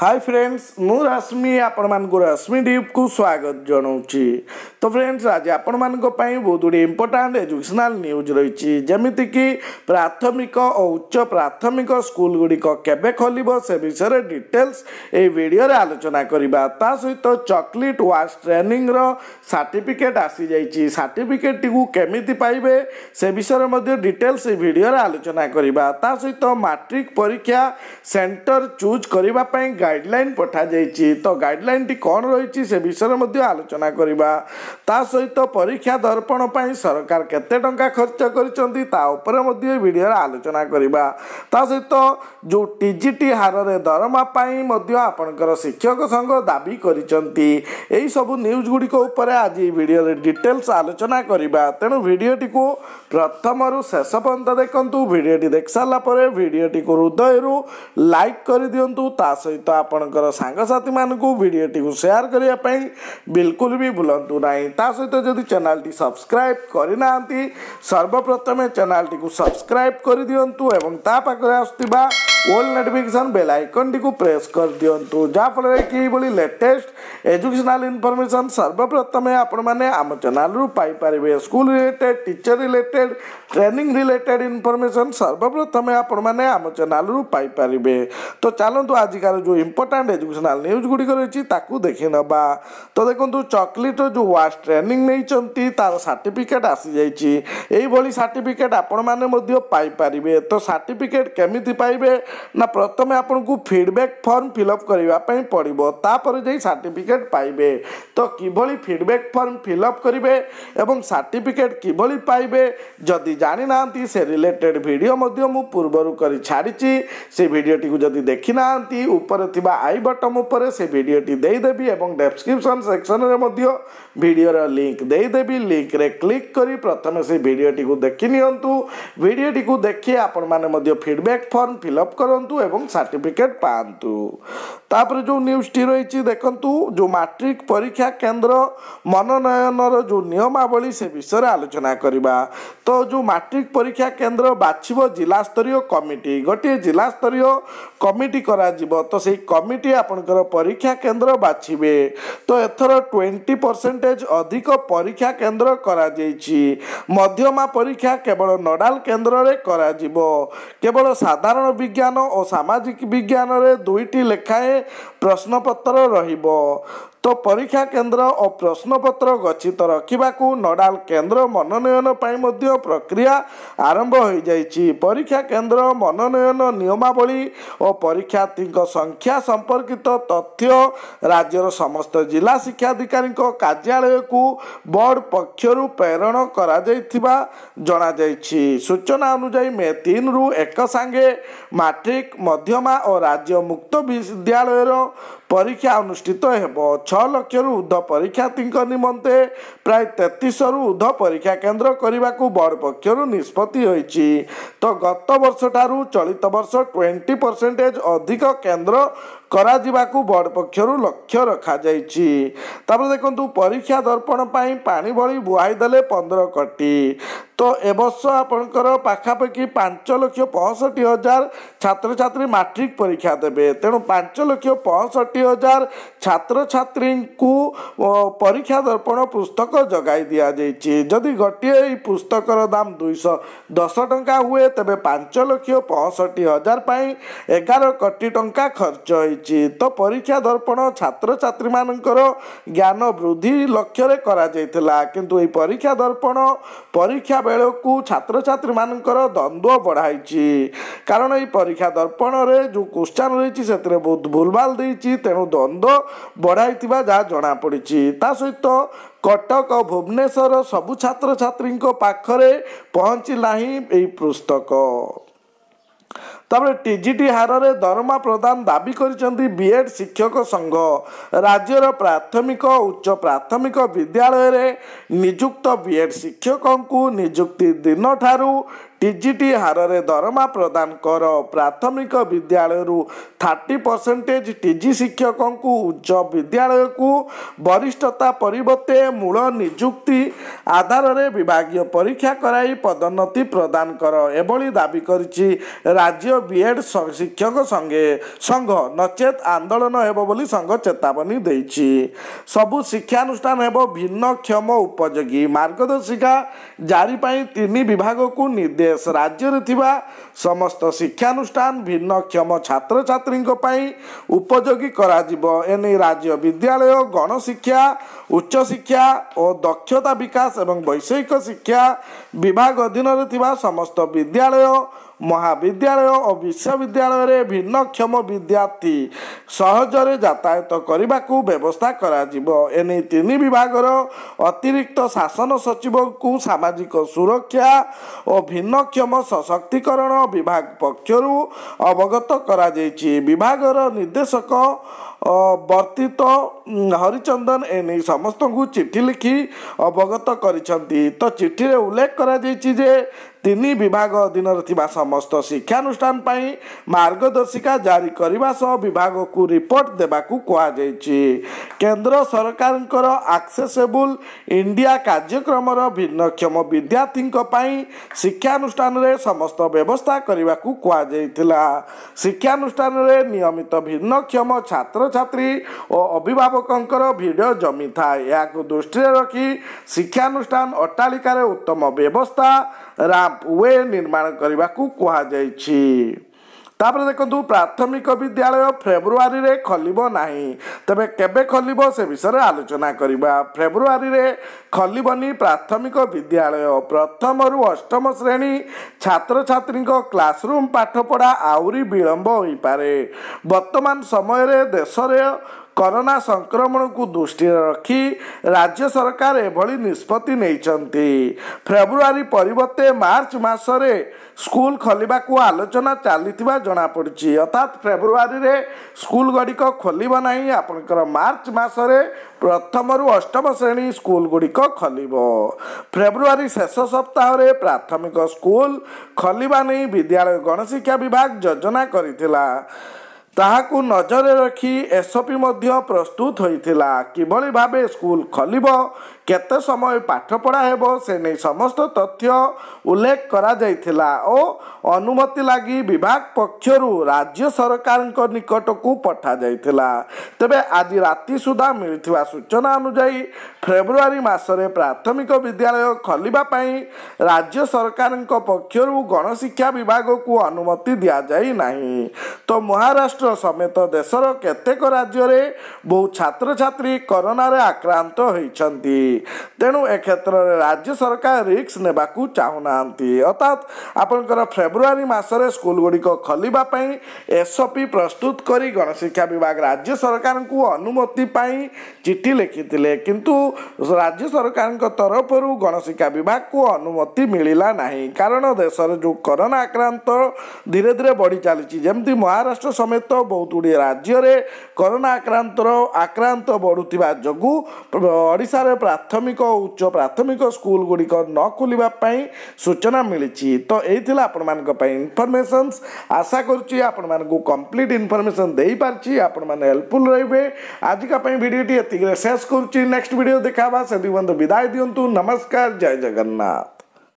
High friends ମୁଁ ରଶ୍ମି ଆପଣମାନଙ୍କୁ ରଶ୍ମି ଡିପ୍କୁ ସ୍ୱାଗତ ଜଣାଉଛି ତ ଫ୍ରେଣ୍ଡସ୍ ଆଜି ଆପଣମାନଙ୍କ ପାଇଁ ବହୁତ ଗୁଡ଼ିଏ ଇମ୍ପୋର୍ଟାଣ୍ଟ ଏଜୁକେସନାଲ୍ ନ୍ୟୁଜ୍ ରହିଛି ଯେମିତିକି ପ୍ରାଥମିକ ଓ ଉଚ୍ଚ ପ୍ରାଥମିକ ସ୍କୁଲଗୁଡ଼ିକ କେବେ ଖୋଲିବ ସେ ବିଷୟରେ ଡିଟେଲ୍ସ ଏହି ଭିଡ଼ିଓରେ ଆଲୋଚନା କରିବା ତା ସହିତ ଚକୋଲେଟ୍ ୱାସ୍ ଟ୍ରେନିଂର ସାର୍ଟିଫିକେଟ୍ ଆସିଯାଇଛି ସାର୍ଟିଫିକେଟ୍ଟିକୁ କେମିତି ପାଇବେ ସେ ବିଷୟରେ ମଧ୍ୟ ଡିଟେଲ୍ସ ଏହି ଭିଡ଼ିଓରେ ଆଲୋଚନା କରିବା ତା ସହିତ ମାଟ୍ରିକ୍ ପରୀକ୍ଷା ସେଣ୍ଟର ଚୁଜ୍ କରିବା ପାଇଁ ଗାଇଡ଼ଲାଇନ୍ ପଠାଯାଇଛି ତ ଗାଇଡ଼ଲାଇନ୍ଟି କ'ଣ ରହିଛି ସେ ବିଷୟରେ ମଧ୍ୟ ଆଲୋଚନା କରିବା ତା ସହିତ ପରୀକ୍ଷା ଦର୍ପଣ ପାଇଁ ସରକାର କେତେ ଟଙ୍କା ଖର୍ଚ୍ଚ କରିଛନ୍ତି ତା ଉପରେ ମଧ୍ୟ ଏ ଭିଡ଼ିଓରେ ଆଲୋଚନା କରିବା ତା ସହିତ ଯେଉଁ ଟି ଜି ଟି ହାରରେ ଦରମା ପାଇଁ ମଧ୍ୟ ଆପଣଙ୍କର ଶିକ୍ଷକ ସଂଘ ଦାବି କରିଛନ୍ତି ଏହିସବୁ ନ୍ୟୁଜ୍ ଗୁଡ଼ିକ ଉପରେ ଆଜି ଭିଡ଼ିଓରେ ଡିଟେଲ୍ସ ଆଲୋଚନା କରିବା ତେଣୁ ଭିଡ଼ିଓଟିକୁ ପ୍ରଥମରୁ ଶେଷ ପର୍ଯ୍ୟନ୍ତ ଦେଖନ୍ତୁ ଭିଡ଼ିଓଟି ଦେଖିସାରିଲା ପରେ ଭିଡ଼ିଓଟିକୁ ହୃଦୟରୁ ଲାଇକ୍ କରିଦିଅନ୍ତୁ ତା ସହିତ আপনকৰ সাঙা সাথী মানুক ভিডিওটি কো শেয়ার কৰি আপে একদম বি ভুলন্তু নাই তাৰ সৈতে যদি চেনেলটি সাবস্ক্রাইব কৰে নাନ୍ତି सर्वप्रथमে চেনেলটি কো সাবস্ক্রাইব কৰি দিয়ন্তু আৰু তা পাৰক আস্তিবা অল নটিফিকেশন বেল আইকন টি কো প্রেস কর দিওন তো যা ফলে কি বলি লেটেস্ট এডুকেশনাল ইনফরমেশন সর্বপ্রথমে आपण माने আম চ্যানেল লুপ পাই পারিব school related teacher related training related information সর্বপ্রথমে आपण माने আম চ্যানেল লুপ পাই পারিব তো চালু তো আজি কারে জো ইম্পর্ট্যান্ট এডুকেশনাল নিউজ গুডি করিছি তাকু দেখে নবা তো দেখু তো চকলেট জো ওয়াস ট্রেনিং নেই চন্তি তার সার্টিফিকেট আসি যাইচি এই বলি সার্টিফিকেট आपण माने মদ্য পাই পারিব তো সার্টিফিকেট কেমিতি পাইবে ନା ପ୍ରଥମେ ଆପଣଙ୍କୁ ଫିଡ଼ବ୍ୟାକ୍ ଫର୍ମ ଫିଲ୍ଅପ୍ କରିବା ପାଇଁ ପଡ଼ିବ ତାପରେ ଯାଇ ସାର୍ଟିଫିକେଟ୍ ପାଇବେ ତ କିଭଳି ଫିଡ଼ବ୍ୟାକ୍ ଫର୍ମ ଫିଲ୍ଅପ୍ କରିବେ ଏବଂ ସାର୍ଟିଫିକେଟ୍ କିଭଳି ପାଇବେ ଯଦି ଜାଣିନାହାନ୍ତି ସେ ରିଲେଟେଡ଼୍ ଭିଡ଼ିଓ ମଧ୍ୟ ମୁଁ ପୂର୍ବରୁ କରି ଛାଡ଼ିଛି ସେ ଭିଡ଼ିଓଟିକୁ ଯଦି ଦେଖିନାହାନ୍ତି ଉପରେ ଥିବା ଆଇ ବଟମ୍ ଉପରେ ସେ ଭିଡ଼ିଓଟି ଦେଇଦେବି ଏବଂ ଡେସ୍କ୍ରିପସନ୍ ସେକ୍ସନ୍ରେ ମଧ୍ୟ ଭିଡ଼ିଓର ଲିଙ୍କ୍ ଦେଇଦେବି ଲିଙ୍କ୍ରେ କ୍ଲିକ୍ କରି ପ୍ରଥମେ ସେ ଭିଡ଼ିଓଟିକୁ ଦେଖିନିଅନ୍ତୁ ଭିଡ଼ିଓଟିକୁ ଦେଖି ଆପଣମାନେ ମଧ୍ୟ ଫିଡ଼ବ୍ୟାକ୍ ଫର୍ମ ଫିଲ୍ଅପ୍ କରନ୍ତୁ ଏବଂ ସାର୍ଟିଫିକେଟ୍ ପାଆନ୍ତୁ ତାପରେ ଯେଉଁ ନ୍ୟୁଜ୍ଟି ରହିଛି ଦେଖନ୍ତୁ ଯେଉଁ ମାଟ୍ରିକ୍ ପରୀକ୍ଷା କେନ୍ଦ୍ର ମନୋନୟନର ଯେଉଁ ନିୟମାବଳୀ ସେ ବିଷୟରେ ଆଲୋଚନା କରିବା ତ ଯେଉଁ ମାଟ୍ରିକ୍ ପରୀକ୍ଷା କେନ୍ଦ୍ର ବାଛିବ ଜିଲ୍ଲାସ୍ତରୀୟ କମିଟି ଗୋଟିଏ ଜିଲ୍ଲାସ୍ତରୀୟ କମିଟି କରାଯିବ ତ ସେଇ କମିଟି ଆପଣଙ୍କର ପରୀକ୍ଷା କେନ୍ଦ୍ର ବାଛିବେ ତ ଏଥର ଟ୍ୱେଣ୍ଟି ପରସେଣ୍ଟେଜ୍ ଅଧିକ ପରୀକ୍ଷା କେନ୍ଦ୍ର କରାଯାଇଛି ମଧ୍ୟମା ପରୀକ୍ଷା କେବଳ ନୋଡ଼ାଲ କେନ୍ଦ୍ରରେ କରାଯିବ କେବଳ ସାଧାରଣ ବିଜ୍ଞାନ ବିଜ୍ଞାନ ଓ ସାମାଜିକ ବିଜ୍ଞାନରେ ଦୁଇଟି ଲେଖାଏଁ ପ୍ରଶ୍ନପତ୍ର ରହିବ ପରୀକ୍ଷା କେନ୍ଦ୍ର ଓ ପ୍ରଶ୍ନପତ୍ର ଗଚ୍ଛିତ ରଖିବାକୁ ନଡ଼ାଲ କେନ୍ଦ୍ର ମନୋନୟନ ପାଇଁ ମଧ୍ୟ ପ୍ରକ୍ରିୟା ଆରମ୍ଭ ହୋଇଯାଇଛି ପରୀକ୍ଷା କେନ୍ଦ୍ର ମନୋନୟନ ନିୟମାବଳୀ ଓ ପରୀକ୍ଷାର୍ଥୀଙ୍କ ସଂଖ୍ୟା ସମ୍ପର୍କିତ ତଥ୍ୟ ରାଜ୍ୟର ସମସ୍ତ ଜିଲ୍ଲା ଶିକ୍ଷାଧିକାରୀଙ୍କ କାର୍ଯ୍ୟାଳୟକୁ ବୋର୍ଡ ପକ୍ଷରୁ ପ୍ରେରଣ କରାଯାଇଥିବା ଜଣାଯାଇଛି ସୂଚନା ଅନୁଯାୟୀ ମେ ତିନିରୁ ଏକ ସାଙ୍ଗେ ମାଟ୍ରିକ୍ ମଧ୍ୟମା ଓ ରାଜ୍ୟ ମୁକ୍ତ ବିଦ୍ୟାଳୟର ପରୀକ୍ଷା ଅନୁଷ୍ଠିତ ହେବ ଛଅ ଛଅ ଲକ୍ଷରୁ ଉର୍ଦ୍ଧ୍ୱ ପରୀକ୍ଷାର୍ଥୀଙ୍କ ନିମନ୍ତେ ପ୍ରାୟ ତେତିଶରୁ ଉର୍ଦ୍ଧ୍ୱ ପରୀକ୍ଷା କେନ୍ଦ୍ର କରିବାକୁ ବୋର୍ଡ ପକ୍ଷରୁ ନିଷ୍ପତ୍ତି ହୋଇଛି ତ ଗତ ବର୍ଷଠାରୁ ଚଳିତ ବର୍ଷ ଟ୍ୱେଣ୍ଟି ପରସେଣ୍ଟେଜ୍ ଅଧିକ କେନ୍ଦ୍ର କରାଯିବାକୁ ବୋର୍ଡ଼ ପକ୍ଷରୁ ଲକ୍ଷ୍ୟ ରଖାଯାଇଛି ତାପରେ ଦେଖନ୍ତୁ ପରୀକ୍ଷା ଦର୍ପଣ ପାଇଁ ପାଣି ଭଳି ବୁହାଇ ଦେଲେ ପନ୍ଦର କୋଟି ତ ଏବର୍ଷ ଆପଣଙ୍କର ପାଖାପାଖି ପାଞ୍ଚ ଲକ୍ଷ ପଞ୍ଚଷଠି ହଜାର ଛାତ୍ରଛାତ୍ରୀ ମାଟ୍ରିକ୍ ପରୀକ୍ଷା ଦେବେ ତେଣୁ ପାଞ୍ଚ ଲକ୍ଷ ପଞ୍ଚଷଠି ହଜାର ଛାତ୍ରଛାତ୍ରୀଙ୍କୁ ପରୀକ୍ଷା ଦର୍ପଣ ପୁସ୍ତକ ଯୋଗାଇ ଦିଆଯାଇଛି ଯଦି ଗୋଟିଏ ଏହି ପୁସ୍ତକର ଦାମ ଦୁଇଶହ ଦଶ ଟଙ୍କା ହୁଏ ତେବେ ପାଞ୍ଚ ଲକ୍ଷ ପଞ୍ଚଷଠି ହଜାର ପାଇଁ ଏଗାର କୋଟି ଟଙ୍କା ଖର୍ଚ୍ଚ ହୋଇଛି ରହିଛି ତ ପରୀକ୍ଷା ଦର୍ପଣ ଛାତ୍ରଛାତ୍ରୀମାନଙ୍କର ଜ୍ଞାନ ବୃଦ୍ଧି ଲକ୍ଷ୍ୟରେ କରାଯାଇଥିଲା କିନ୍ତୁ ଏହି ପରୀକ୍ଷା ଦର୍ପଣ ପରୀକ୍ଷା ବେଳକୁ ଛାତ୍ରଛାତ୍ରୀମାନଙ୍କର ଦ୍ୱନ୍ଦ୍ୱ ବଢ଼ାଇଛି କାରଣ ଏହି ପରୀକ୍ଷା ଦର୍ପଣରେ ଯେଉଁ କୋଶ୍ଚାନ୍ ରହିଛି ସେଥିରେ ବହୁତ ଭୁଲଭାଲ ଦେଇଛି ତେଣୁ ଦ୍ୱନ୍ଦ୍ୱ ବଢ଼ାଇଥିବା ଯାହା ଜଣାପଡ଼ିଛି ତା ସହିତ କଟକ ଓ ଭୁବନେଶ୍ୱର ସବୁ ଛାତ୍ରଛାତ୍ରୀଙ୍କ ପାଖରେ ପହଞ୍ଚି ନାହିଁ ଏହି ପୁସ୍ତକ ତାପରେ ଟି ଜି ଟି ହାରରେ ଦରମା ପ୍ରଦାନ ଦାବି କରିଛନ୍ତି ବି ଏଡ଼୍ ଶିକ୍ଷକ ସଂଘ ରାଜ୍ୟର ପ୍ରାଥମିକ ଉଚ୍ଚ ପ୍ରାଥମିକ ବିଦ୍ୟାଳୟରେ ନିଯୁକ୍ତ ବି ଏଡ଼୍ ଶିକ୍ଷକଙ୍କୁ ନିଯୁକ୍ତି ଦିନଠାରୁ ଟିଜିଟି ହାରରେ ଦରମା ପ୍ରଦାନ କର ପ୍ରାଥମିକ ବିଦ୍ୟାଳୟରୁ ଥାର୍ଟି ପରସେଣ୍ଟେଜ୍ ଟିଜି ଶିକ୍ଷକଙ୍କୁ ଉଚ୍ଚ ବିଦ୍ୟାଳୟକୁ ବରିଷ୍ଠତା ପରିବର୍ତ୍ତେ ମୂଳ ନିଯୁକ୍ତି ଆଧାରରେ ବିଭାଗୀୟ ପରୀକ୍ଷା କରାଇ ପଦୋନ୍ନତି ପ୍ରଦାନ କର ଏଭଳି ଦାବି କରିଛି ରାଜ୍ୟ ବିଏଡ୍ ଶିକ୍ଷକ ସଙ୍ଗେ ସଂଘ ନଚେତ୍ ଆନ୍ଦୋଳନ ହେବ ବୋଲି ସଂଘ ଚେତାବନୀ ଦେଇଛି ସବୁ ଶିକ୍ଷାନୁଷ୍ଠାନ ହେବ ଭିନ୍ନକ୍ଷମ ଉପଯୋଗୀ ମାର୍ଗଦର୍ଶିକା ଜାରି ପାଇଁ ତିନି ବିଭାଗକୁ ନିର୍ଦ୍ଦେଶ ବିଦେଶ ରାଜ୍ୟରେ ଥିବା ସମସ୍ତ ଶିକ୍ଷାନୁଷ୍ଠାନ ଭିନ୍ନକ୍ଷମ ଛାତ୍ରଛାତ୍ରୀଙ୍କ ପାଇଁ ଉପଯୋଗୀ କରାଯିବ ଏନେଇ ରାଜ୍ୟ ବିଦ୍ୟାଳୟ ଗଣଶିକ୍ଷା ଉଚ୍ଚଶିକ୍ଷା ଓ ଦକ୍ଷତା ବିକାଶ ଏବଂ ବୈଷୟିକ ଶିକ୍ଷା ବିଭାଗ ଅଧୀନରେ ଥିବା ସମସ୍ତ ବିଦ୍ୟାଳୟ ମହାବିଦ୍ୟାଳୟ ଓ ବିଶ୍ୱବିଦ୍ୟାଳୟରେ ଭିନ୍ନକ୍ଷମ ବିଦ୍ୟାର୍ଥୀ ସହଜରେ ଯାତାୟତ କରିବାକୁ ବ୍ୟବସ୍ଥା କରାଯିବ ଏନେଇ ତିନି ବିଭାଗର ଅତିରିକ୍ତ ଶାସନ ସଚିବଙ୍କୁ ସାମାଜିକ ସୁରକ୍ଷା ଓ ଭିନ୍ନକ୍ଷମ ସଶକ୍ତିକରଣ ବିଭାଗ ପକ୍ଷରୁ ଅବଗତ କରାଯାଇଛି ବିଭାଗର ନିର୍ଦ୍ଦେଶକ ବର୍ତ୍ତିତ ହରିଚନ୍ଦନ ଏନେଇ ସମସ୍ତଙ୍କୁ ଚିଠି ଲେଖି ଅବଗତ କରିଛନ୍ତି ତ ଚିଠିରେ ଉଲ୍ଲେଖ କରାଯାଇଛି ଯେ ତିନି ବିଭାଗ ଅଧୀନରେ ଥିବା ସମସ୍ତ ଶିକ୍ଷାନୁଷ୍ଠାନ ପାଇଁ ମାର୍ଗଦର୍ଶିକା ଜାରି କରିବା ସହ ବିଭାଗକୁ ରିପୋର୍ଟ ଦେବାକୁ କୁହାଯାଇଛି କେନ୍ଦ୍ର ସରକାରଙ୍କର ଆକ୍ସେସେବୁଲ ଇଣ୍ଡିଆ କାର୍ଯ୍ୟକ୍ରମର ଭିନ୍ନକ୍ଷମ ବିଦ୍ୟାର୍ଥୀଙ୍କ ପାଇଁ ଶିକ୍ଷାନୁଷ୍ଠାନରେ ସମସ୍ତ ବ୍ୟବସ୍ଥା କରିବାକୁ କୁହାଯାଇଥିଲା ଶିକ୍ଷାନୁଷ୍ଠାନରେ ନିୟମିତ ଭିନ୍ନକ୍ଷମ ଛାତ୍ର ଛାତ୍ରଛାତ୍ରୀ ଓ ଅଭିଭାବକଙ୍କର ଭିଡ଼ ଜମିଥାଏ ଏହାକୁ ଦୃଷ୍ଟିରେ ରଖି ଶିକ୍ଷାନୁଷ୍ଠାନ ଅଟ୍ଟାଳିକାରେ ଉତ୍ତମ ବ୍ୟବସ୍ଥା ରାମ୍ପ ୱେ ନିର୍ମାଣ କରିବାକୁ କୁହାଯାଇଛି ତାପରେ ଦେଖନ୍ତୁ ପ୍ରାଥମିକ ବିଦ୍ୟାଳୟ ଫେବୃଆରୀରେ ଖୋଲିବ ନାହିଁ ତେବେ କେବେ ଖୋଲିବ ସେ ବିଷୟରେ ଆଲୋଚନା କରିବା ଫେବୃଆରୀରେ ଖୋଲିବନି ପ୍ରାଥମିକ ବିଦ୍ୟାଳୟ ପ୍ରଥମରୁ ଅଷ୍ଟମ ଶ୍ରେଣୀ ଛାତ୍ରଛାତ୍ରୀଙ୍କ କ୍ଲାସରୁମ୍ ପାଠପଢ଼ା ଆହୁରି ବିଳମ୍ବ ହୋଇପାରେ ବର୍ତ୍ତମାନ ସମୟରେ ଦେଶରେ କରୋନା ସଂକ୍ରମଣକୁ ଦୃଷ୍ଟିରେ ରଖି ରାଜ୍ୟ ସରକାର ଏଭଳି ନିଷ୍ପତ୍ତି ନେଇଛନ୍ତି ଫେବୃଆରୀ ପରିବର୍ତ୍ତେ ମାର୍ଚ୍ଚ ମାସରେ ସ୍କୁଲ ଖୋଲିବାକୁ ଆଲୋଚନା ଚାଲିଥିବା ଜଣାପଡ଼ିଛି ଅର୍ଥାତ୍ ଫେବୃଆରୀରେ ସ୍କୁଲଗୁଡ଼ିକ ଖୋଲିବ ନାହିଁ ଆପଣଙ୍କର ମାର୍ଚ୍ଚ ମାସରେ ପ୍ରଥମରୁ ଅଷ୍ଟମ ଶ୍ରେଣୀ ସ୍କୁଲଗୁଡ଼ିକ ଖୋଲିବ ଫେବୃଆରୀ ଶେଷ ସପ୍ତାହରେ ପ୍ରାଥମିକ ସ୍କୁଲ ଖୋଲିବା ନେଇ ବିଦ୍ୟାଳୟ ଗଣଶିକ୍ଷା ବିଭାଗ ଯୋଜନା କରିଥିଲା ତାହାକୁ ନଜରରେ ରଖି ଏସ୍ ପି ମଧ୍ୟ ପ୍ରସ୍ତୁତ ହୋଇଥିଲା କିଭଳି ଭାବେ ସ୍କୁଲ ଖୋଲିବ କେତେ ସମୟ ପାଠ ପଢ଼ା ହେବ ସେ ନେଇ ସମସ୍ତ ତଥ୍ୟ ଉଲ୍ଲେଖ କରାଯାଇଥିଲା ଓ ଅନୁମତି ଲାଗି ବିଭାଗ ପକ୍ଷରୁ ରାଜ୍ୟ ସରକାରଙ୍କ ନିକଟକୁ ପଠାଯାଇଥିଲା ତେବେ ଆଜି ରାତି ସୁଦ୍ଧା ମିଳିଥିବା ସୂଚନା ଅନୁଯାୟୀ ଫେବୃଆରୀ ମାସରେ ପ୍ରାଥମିକ ବିଦ୍ୟାଳୟ ଖୋଲିବା ପାଇଁ ରାଜ୍ୟ ସରକାରଙ୍କ ପକ୍ଷରୁ ଗଣଶିକ୍ଷା ବିଭାଗକୁ ଅନୁମତି ଦିଆଯାଇ ନାହିଁ ତ ମହାରାଷ୍ଟ୍ର ସମେତ ଦେଶର କେତେକ ରାଜ୍ୟରେ ବହୁ ଛାତ୍ରଛାତ୍ରୀ କରୋନାରେ ଆକ୍ରାନ୍ତ ହୋଇଛନ୍ତି Yeah. ତେଣୁ ଏକ୍ଷେତ୍ରରେ ରାଜ୍ୟ ସରକାର ରିକ୍ସ ନେବାକୁ ଚାହୁଁନାହାନ୍ତି ଅର୍ଥାତ୍ ଆପଣଙ୍କର ଫେବୃଆରୀ ମାସରେ ସ୍କୁଲଗୁଡ଼ିକ ଖୋଲିବା ପାଇଁ ଏସ୍ଓପି ପ୍ରସ୍ତୁତ କରି ଗଣଶିକ୍ଷା ବିଭାଗ ରାଜ୍ୟ ସରକାରଙ୍କୁ ଅନୁମତି ପାଇଁ ଚିଠି ଲେଖିଥିଲେ କିନ୍ତୁ ରାଜ୍ୟ ସରକାରଙ୍କ ତରଫରୁ ଗଣଶିକ୍ଷା ବିଭାଗକୁ ଅନୁମତି ମିଳିଲା ନାହିଁ କାରଣ ଦେଶରେ ଯେଉଁ କରୋନା ଆକ୍ରାନ୍ତ ଧୀରେ ଧୀରେ ବଢ଼ି ଚାଲିଛି ଯେମିତି ମହାରାଷ୍ଟ୍ର ସମେତ ବହୁତ ଗୁଡ଼ିଏ ରାଜ୍ୟରେ କରୋନା ଆକ୍ରାନ୍ତର ଆକ୍ରାନ୍ତ ବଢ଼ୁଥିବା ଯୋଗୁଁ ଓଡ଼ିଶାରେ ପ୍ରାଥମିକ प्राथमिक उच्च प्राथमिक स्कूल गुड़िक न खोल सूचना मिली तो यही आपण आप इनफर्मेस आशा करूँ आप कम्प्लीट इनफर्मेस हेल्पफुल रे आज काीडियोटी ये शेष करुच्ची भिड देखा से विदाय दिंतु नमस्कार जय जगन्नाथ